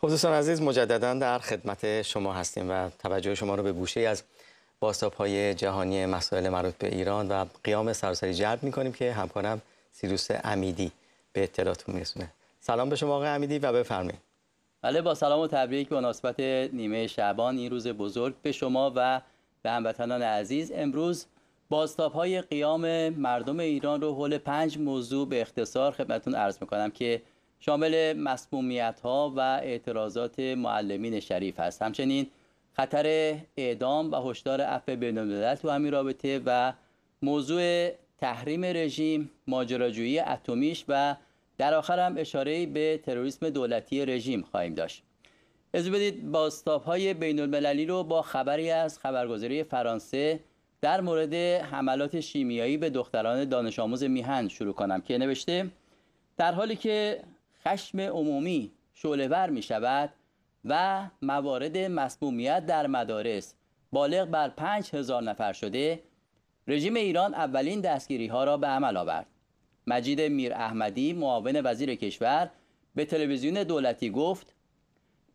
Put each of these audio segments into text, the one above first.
خب دوستان عزیز مجددا در خدمت شما هستیم و توجه شما رو به گوشه از باستاب های جهانی مسائل مربوط به ایران و قیام سراسری جلب کنیم که همکارم سیروس امیدی به اطلاعاتون میرسونه سلام به شما آقای امیدی و بفرمایید بله با سلام و تبریک به مناسبت نیمه شعبان این روز بزرگ به شما و به هموطنان عزیز امروز باستاب های قیام مردم ایران رو حول پنج موضوع به اختصار خدمتون عرض میکنم که شامل مسمومیت ها و اعتراضات معلمین شریف است همچنین خطر اعدام و هشدار عفو بین‌الملل تو همین رابطه و موضوع تحریم رژیم ماجراجویی اتمیش و در آخر هم اشاره به تروریسم دولتی رژیم خواهیم داشت از بدید باستاب های بین المللی رو با خبری از خبرگزاری فرانسه در مورد حملات شیمیایی به دختران دانش آموز میهن شروع کنم که نوشته در حالی که خشم عمومی شعلهور می شود و موارد مسمومیت در مدارس بالغ بر 5000 نفر شده رژیم ایران اولین دستگیری ها را به عمل آورد مجید میر احمدی معاون وزیر کشور به تلویزیون دولتی گفت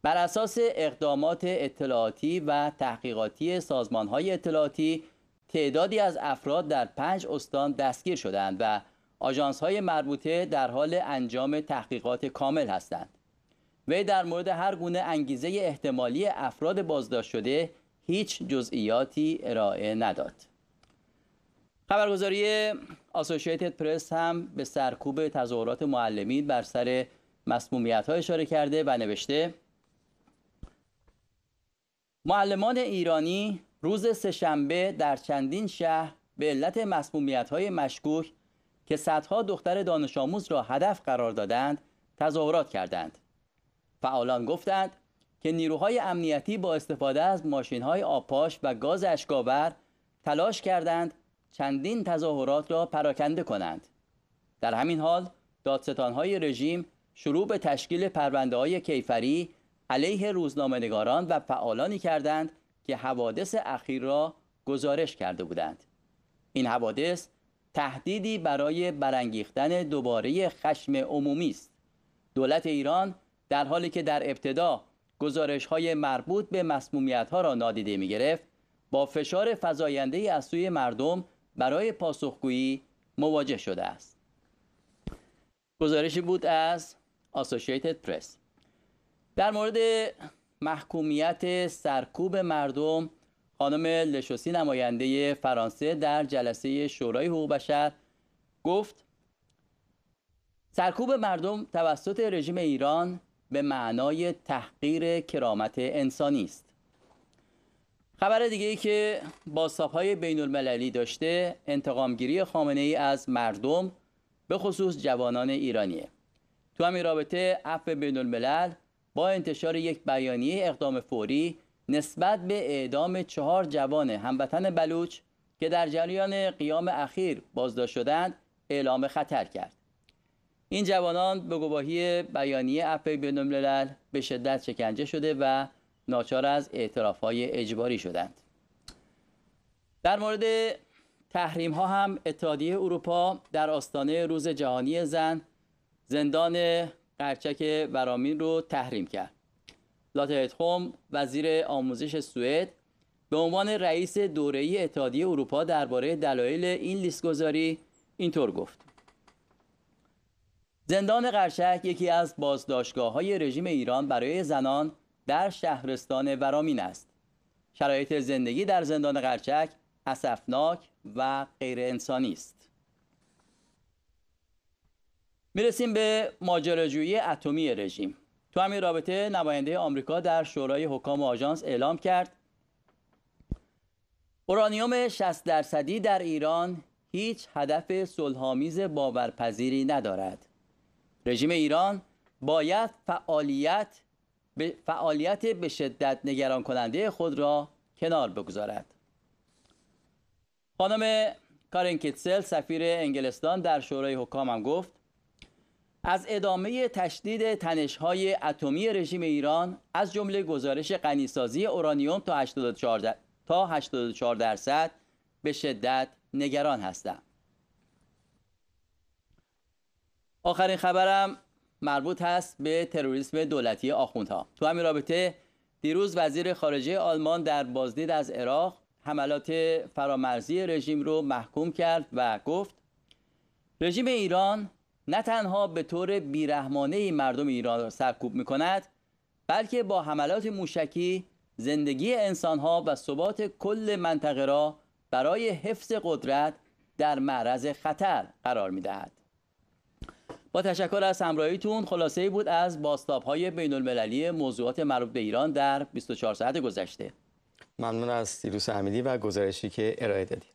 بر اساس اقدامات اطلاعاتی و تحقیقاتی سازمان های اطلاعاتی تعدادی از افراد در پنج استان دستگیر شدند و آجانس های مربوطه در حال انجام تحقیقات کامل هستند وی در مورد هر گونه انگیزه احتمالی افراد بازداشت شده هیچ جزئیاتی ارائه نداد خبرگزاری آسوشیتد پرس هم به سرکوب تظاهرات معلمین بر سر مسمومیت ها اشاره کرده و نوشته معلمان ایرانی روز سهشنبه در چندین شهر به علت مسمومیت های مشکوک که صدها دختر دانش آموز را هدف قرار دادند تظاهرات کردند فعالان گفتند که نیروهای امنیتی با استفاده از ماشینهای آپاش و گاز اشکاور تلاش کردند چندین تظاهرات را پراکنده کنند در همین حال دادستانهای رژیم شروع به تشکیل پرونده های کیفری علیه روزنامهنگاران و فعالانی کردند که حوادث اخیر را گزارش کرده بودند این حوادث تهدیدی برای برانگیختن دوباره خشم عمومی است دولت ایران در حالی که در ابتدا گزارش های مربوط به مسمومیت ها را نادیده می گرفت با فشار فزاینده از سوی مردم برای پاسخگویی مواجه شده است گزارشی بود از Associated پرس در مورد محکومیت سرکوب مردم خانم لشوسی نماینده فرانسه در جلسه شورای حقوق بشر گفت سرکوب مردم توسط رژیم ایران به معنای تحقیر کرامت انسانی است خبر دیگه ای که با های بین المللی داشته انتقامگیری خامنه ای از مردم به خصوص جوانان ایرانیه تو همین رابطه عفو بین الملل با انتشار یک بیانیه اقدام فوری نسبت به اعدام چهار جوان هموطن بلوچ که در جریان قیام اخیر بازداشت شدند اعلام خطر کرد این جوانان به گواهی بیانیه اپ بینالملل به شدت شکنجه شده و ناچار از اعترافهای اجباری شدند در مورد تحریم ها هم اتحادیه اروپا در آستانه روز جهانی زن زندان قرچک ورامین رو تحریم کرد هوم وزیر آموزش سوئد به عنوان رئیس ای اتحادیه اروپا درباره دلایل این لیستگذاری اینطور گفت زندان قرشک یکی از بازداشتگاه های رژیم ایران برای زنان در شهرستان ورامین است شرایط زندگی در زندان قرچک اسفناک و غیر انسانی است میرسیم به ماجراجویی اتمی رژیم تو همین رابطه نماینده آمریکا در شورای حکام آژانس اعلام کرد اورانیوم 60 درصدی در ایران هیچ هدف صلحآمیز باورپذیری ندارد رژیم ایران باید فعالیت به فعالیت به شدت نگران کننده خود را کنار بگذارد خانم کارن کیتسل سفیر انگلستان در شورای حکام هم گفت از ادامه تشدید تنش‌های اتمی رژیم ایران از جمله گزارش غنیسازی اورانیوم تا 84 تا 84 درصد به شدت نگران هستم. آخرین خبرم مربوط هست به تروریسم دولتی آخوندها. تو همین رابطه دیروز وزیر خارجه آلمان در بازدید از عراق حملات فرامرزی رژیم رو محکوم کرد و گفت رژیم ایران نه تنها به طور بیرحمانه مردم ایران را سرکوب می کند بلکه با حملات موشکی زندگی انسانها و ثبات کل منطقه را برای حفظ قدرت در معرض خطر قرار می دهد. با تشکر از همراهیتون خلاصه بود از باستاب های بین المللی موضوعات مربوط به ایران در 24 ساعت گذشته ممنون از سیروس حمیدی و گزارشی که ارائه دادید